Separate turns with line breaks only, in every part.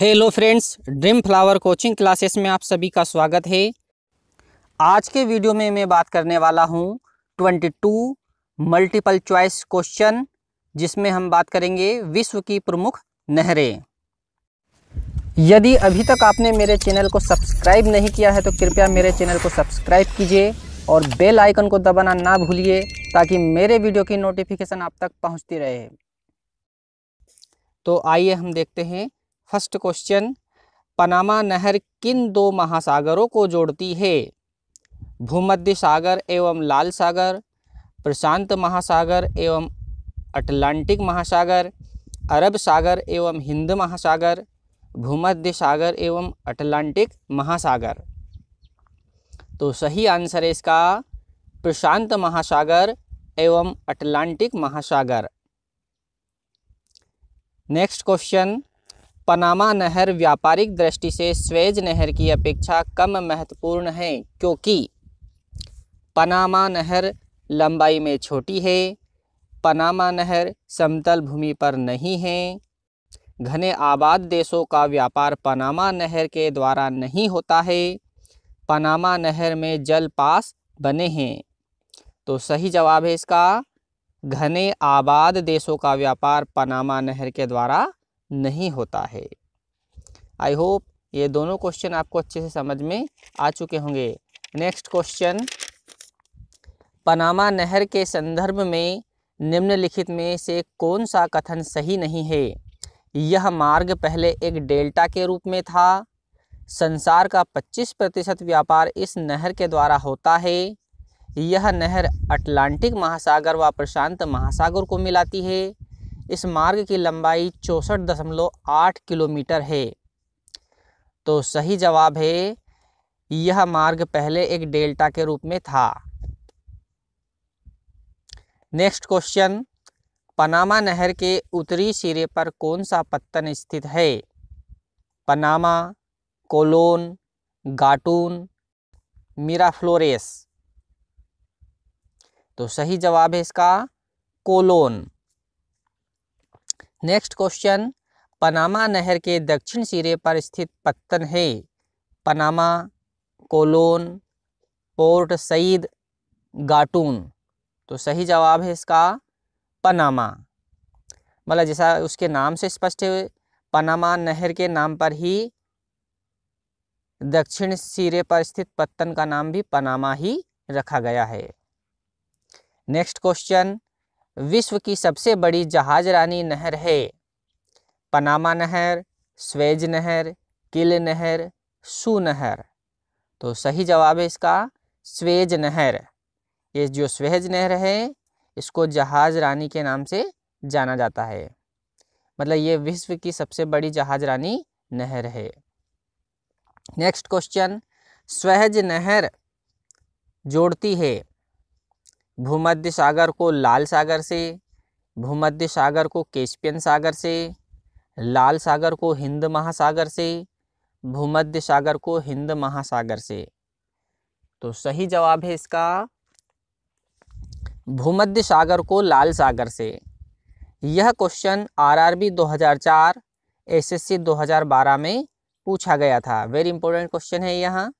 hello friends dream flower coaching classes में आप सभी का स्वागत है आज के वीडियो में मैं बात करने वाला हूं 22 मल्टीपल चॉइस क्वेश्चन जिसमें हम बात करेंगे विश्व की प्रमुख नहरें यदि अभी तक आपने मेरे चैनल को सब्सक्राइब नहीं किया है तो कृपया मेरे चैनल को सब्सक्राइब कीजिए और बेल आइकन को दबाना ना भूलिए ताकि मेरे वीडियो की नोटिफिकेशन आप तक पहुंचती रहे तो आइए हम देखते हैं फर्स्ट क्वेश्चन पनामा नहर किन दो महासागरों को जोड़ती है भूमध्य सागर एवं लाल सागर प्रशांत महासागर एवं अटलांटिक महासागर अरब सागर एवं हिंद महासागर भूमध्य सागर एवं अटलांटिक महासागर तो सही आंसर है इसका प्रशांत महासागर एवं अटलांटिक महासागर नेक्स्ट क्वेश्चन पनामा नहर व्यापारिक दृष्टि से स्वेज नहर की अपेक्षा कम महत्वपूर्ण है क्योंकि पनामा नहर लंबाई में छोटी है पनामा नहर समतल भूमि पर नहीं है घने आबाद देशों का व्यापार पनामा नहर के द्वारा नहीं होता है पनामा नहर में जल पास बने हैं तो सही जवाब है इसका घने आबाद देशों का व्यापार पनामा नहर के द्वारा नहीं होता है आई होप ये दोनों क्वेश्चन आपको अच्छे से समझ में आ चुके होंगे नेक्स्ट क्वेश्चन पनामा नहर के संदर्भ में निम्नलिखित में से कौन सा कथन सही नहीं है यह मार्ग पहले एक डेल्टा के रूप में था संसार का 25 प्रतिशत व्यापार इस नहर के द्वारा होता है यह नहर अटलांटिक महासागर व प्रशांत महासागर को मिलाती है इस मार्ग की लंबाई चौंसठ दशमलव आठ किलोमीटर है तो सही जवाब है यह मार्ग पहले एक डेल्टा के रूप में था नेक्स्ट क्वेश्चन पनामा नहर के उत्तरी सिरे पर कौन सा पत्तन स्थित है पनामा कोलोन गाटून मिराफ्लोरेस तो सही जवाब है इसका कोलोन नेक्स्ट क्वेश्चन पनामा नहर के दक्षिण सिरे पर स्थित पत्तन है Panama Colon port Said Gatun तो सही जवाब है इसका पनामा मतलब जैसा उसके नाम से स्पष्ट है पनामा नहर के नाम पर ही दक्षिण सिरे पर स्थित पत्तन का नाम भी पनामा ही रखा गया है नेक्स्ट क्वेश्चन विश्व की सबसे बड़ी जहाज रानी नहर है पनामा नहर स्वेज नहर किल नहर सू नहर तो सही जवाब है इसका स्वेज नहर ये जो स्वेज नहर है इसको जहाज रानी के नाम से जाना जाता है मतलब ये विश्व की सबसे बड़ी जहाज रानी नहर है नेक्स्ट क्वेश्चन स्वेज नहर जोड़ती है भूमध्य सागर को लाल सागर से भूमध्य सागर को कैस्पियन सागर से लाल सागर को हिंद महासागर से भूमध्य सागर को हिंद महासागर से तो सही जवाब है इसका भूमध्य सागर को लाल सागर से यह क्वेश्चन आरआरबी 2004 एसएससी 2012 में पूछा गया था वेरी इंपॉर्टेंट क्वेश्चन है यहाँ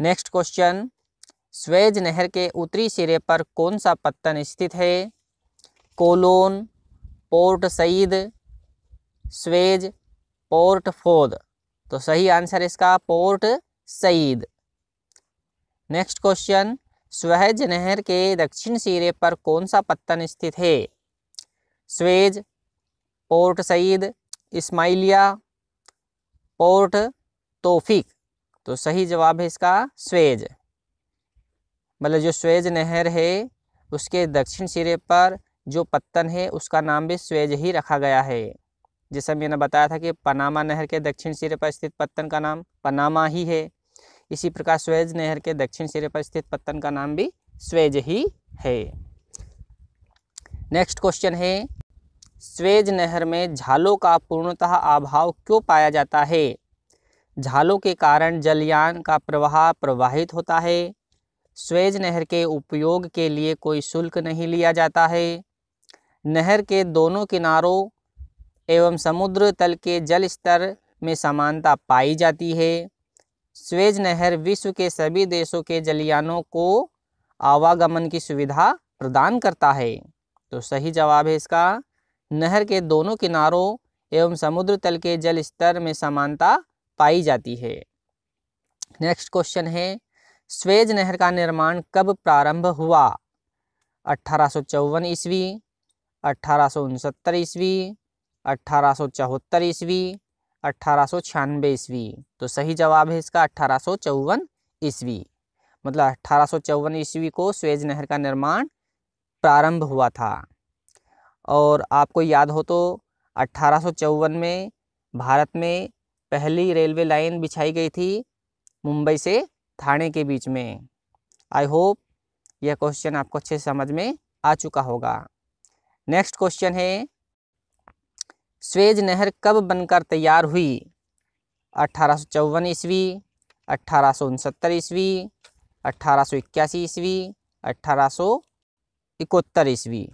नेक्स्ट क्वेश्चन स्वेज नहर के उत्तरी सिरे पर कौन सा पत्तन स्थित है Colon port Said Suez port Fuad तो सही आंसर इसका port Said next question Suez नहर के दक्षिण सिरे पर कौन सा पत्तन स्थित है Suez port Said Ismailia port Tewfik तो सही जवाब है इसका स्वेज मतलब जो स्वेज नहर है उसके दक्षिण सिरे पर जो पत्तन है उसका नाम भी स्वेज ही रखा गया है जैसा मैंने बताया था कि पनामा नहर के दक्षिण सिरे पर स्थित पत्तन का नाम पनामा ही है इसी प्रकार स्वेज नहर के दक्षिण सिरे पर स्थित पत्तन का नाम भी स्वेज ही है नेक्स्ट क्वेश्चन है स्वेज नहर में झालों का पूर्णतः अभाव क्यों पाया जाता है झालों के कारण जलयान का प्रवाह प्रवाहित होता है स्वेज नहर के उपयोग के लिए कोई शुल्क नहीं लिया जाता है नहर के दोनों किनारों एवं समुद्र तल के जल स्तर में समानता पाई जाती है स्वेज नहर विश्व के सभी देशों के जलियानों को आवागमन की सुविधा प्रदान करता है तो सही जवाब है इसका नहर के दोनों किनारों एवं समुद्र तल के जल स्तर में समानता पाई जाती है नेक्स्ट क्वेश्चन है स्वेज नहर का निर्माण कब प्रारंभ हुआ अठारह सौ चौवन ईस्वी अठारह सौ उनसत्तर ईस्वी अठारह सौ चौहत्तर ईस्वी अठारह सौ छियानवे ईस्वी तो सही जवाब है इसका अठारह सौ चौवन ईस्वी मतलब अठारह सौ चौवन ईस्वी को स्वेज नहर का निर्माण प्रारंभ हुआ था और आपको याद हो तो सौ चौवन में भारत में पहली रेलवे लाइन बिछाई गई थी मुंबई से थाने के बीच में आई होप यह क्वेश्चन आपको अच्छे से समझ में आ चुका होगा नेक्स्ट क्वेश्चन है स्वेज नहर कब बनकर तैयार हुई अट्ठारह सौ चौवन ईस्वी अट्ठारह सौ उनसत्तर ईस्वी अट्ठारह सौ इक्यासी ईस्वी अट्ठारह सौ इकहत्तर ईस्वी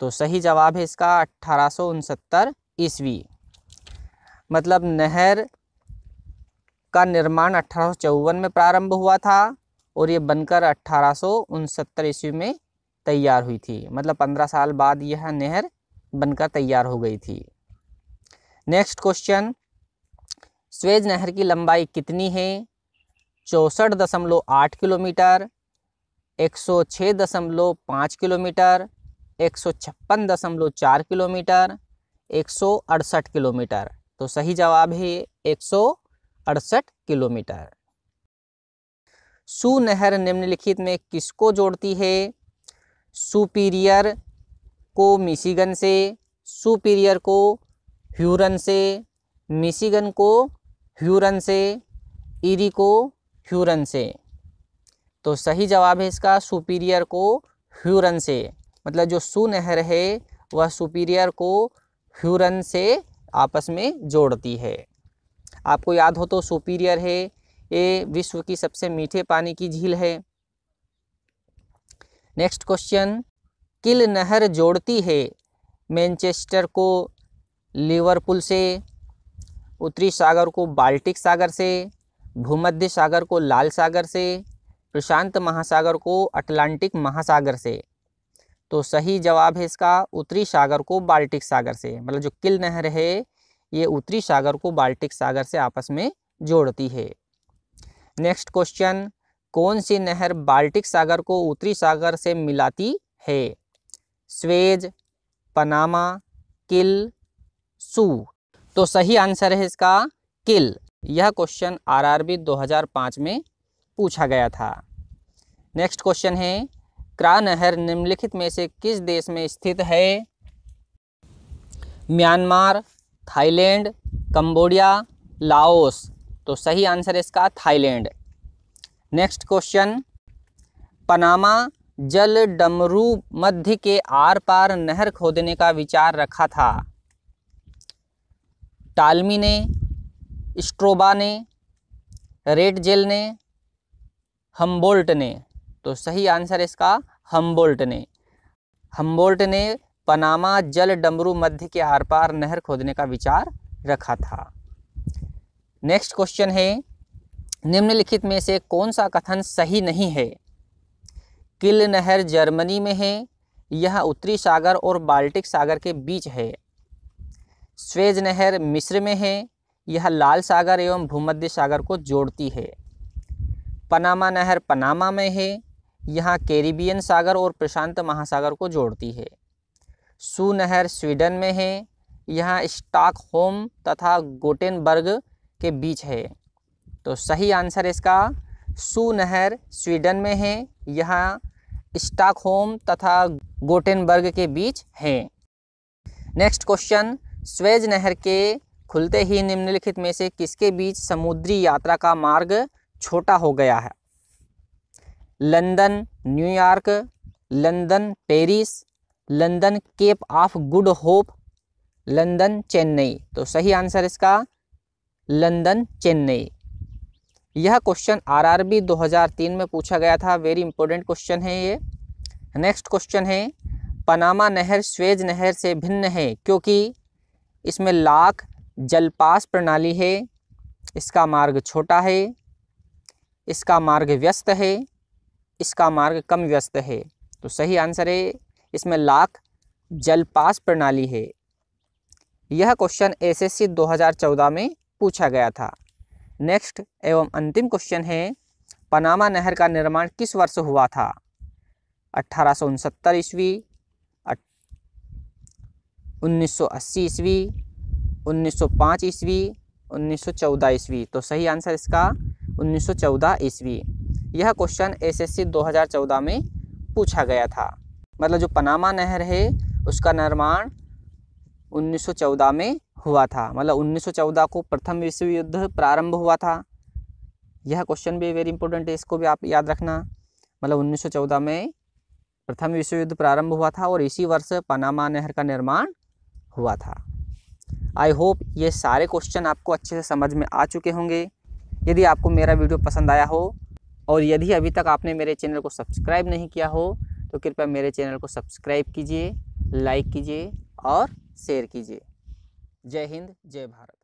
तो सही जवाब है इसका अट्ठारह सौ उनसत्तर ईस्वी मतलब नहर का निर्माण अठारह में प्रारंभ हुआ था और ये बनकर अट्ठारह ईस्वी में तैयार हुई थी मतलब पंद्रह साल बाद यह नहर बनकर तैयार हो गई थी नेक्स्ट क्वेश्चन स्वेज नहर की लंबाई कितनी है चौंसठ दशमलव आठ किलोमीटर एक सौ छः दशमलव पाँच किलोमीटर एक सौ छप्पन दशमलव चार किलोमीटर एक सौ अड़सठ किलोमीटर तो सही जवाब है एक सौ अड़सठ किलोमीटर सू नहर निम्नलिखित में किसको जोड़ती है सुपीरियर को मिशिगन से सुपीरियर को ह्यूरन से मिशिगन को ह्यूरन से इरी को ह्यूरन से तो सही जवाब है इसका सुपीरियर को ह्यूरन से मतलब जो सू नहर है वह सुपीरियर को ह्यूरन से आपस में जोड़ती है आपको याद हो तो सुपीरियर है ये विश्व की सबसे मीठे पानी की झील है नेक्स्ट क्वेश्चन किल नहर जोड़ती है मैनचेस्टर को लिवरपूल से उत्तरी सागर को बाल्टिक सागर से भूमध्य सागर को लाल सागर से प्रशांत महासागर को अटलांटिक महासागर से तो सही जवाब है इसका उत्तरी सागर को बाल्टिक सागर से मतलब जो किल नहर है ये उत्तरी सागर को बाल्टिक सागर से आपस में जोड़ती है नेक्स्ट क्वेश्चन कौन सी नहर बाल्टिक सागर को उत्तरी सागर से मिलाती है स्वेज पनामा किल सू तो सही आंसर है इसका किल यह क्वेश्चन आरआरबी 2005 में पूछा गया था नेक्स्ट क्वेश्चन है क्रा नहर निम्नलिखित में से किस देश में स्थित है म्यांमार थाईलैंड कंबोडिया लाओस तो सही आंसर इसका थाईलैंड नेक्स्ट क्वेश्चन पनामा जल डमरू मध्य के आर पार नहर खोदने का विचार रखा था टालमी ने स्ट्रोबा ने रेड जेल ने हम्बोल्ट ने तो सही आंसर इसका हम्बोल्ट ने हम्बोल्ट ने पनामा जल डमरू मध्य के आर पार नहर खोदने का विचार रखा था नेक्स्ट क्वेश्चन है निम्नलिखित में से कौन सा कथन सही नहीं है किल नहर जर्मनी में है यह उत्तरी सागर और बाल्टिक सागर के बीच है स्वेज नहर मिस्र में है यह लाल सागर एवं भूमध्य सागर को जोड़ती है पनामा नहर पनामा में है यहाँ कैरिबियन सागर और प्रशांत महासागर को जोड़ती है सुनहर नहर स्वीडन में है यहाँ स्टॉकहोम तथा गोटेनबर्ग के बीच है तो सही आंसर इसका सू नहर स्वीडन में है यहाँ स्टॉकहोम तथा गोटेनबर्ग के बीच है नेक्स्ट क्वेश्चन स्वेज नहर के खुलते ही निम्नलिखित में से किसके बीच समुद्री यात्रा का मार्ग छोटा हो गया है London New York London Paris London Cape of Good Hope London Chennai तो सही आंसर इसका लंदन चेन्नई यह क्वेश्चन आरआरबी 2003 में पूछा गया था वेरी इंपॉर्टेंट क्वेश्चन है ये नेक्स्ट क्वेश्चन है पनामा नहर स्वेज नहर से भिन्न है क्योंकि इसमें लाख जलपास प्रणाली है इसका मार्ग छोटा है इसका मार्ग व्यस्त है इसका मार्ग कम व्यस्त है तो सही आंसर है इसमें लाख जलपास प्रणाली है यह क्वेश्चन एसएससी 2014 में पूछा गया था नेक्स्ट एवं अंतिम क्वेश्चन है पनामा नहर का निर्माण किस वर्ष हुआ था अट्ठारह सौ उनसत्तर ईस्वी उन्नीस सौ अस्सी ईस्वी उन्नीस सौ पाँच ईस्वी उन्नीस सौ चौदह ईस्वी तो सही आंसर इसका उन्नीस सौ चौदह ईस्वी यह क्वेश्चन एसएससी 2014 में पूछा गया था मतलब जो पनामा नहर है उसका निर्माण 1914 में हुआ था मतलब 1914 को प्रथम विश्व युद्ध प्रारंभ हुआ था यह क्वेश्चन भी वेरी इंपॉर्टेंट है इसको भी आप याद रखना मतलब 1914 में प्रथम विश्व युद्ध प्रारंभ हुआ था और इसी वर्ष पनामा नहर का निर्माण हुआ था आई होप ये सारे क्वेश्चन आपको अच्छे से समझ में आ चुके होंगे यदि आपको मेरा वीडियो पसंद आया हो और यदि अभी तक आपने मेरे चैनल को सब्सक्राइब नहीं किया हो तो कृपया मेरे चैनल को सब्सक्राइब कीजिए लाइक कीजिए और शेयर कीजिए जय हिंद जय भारत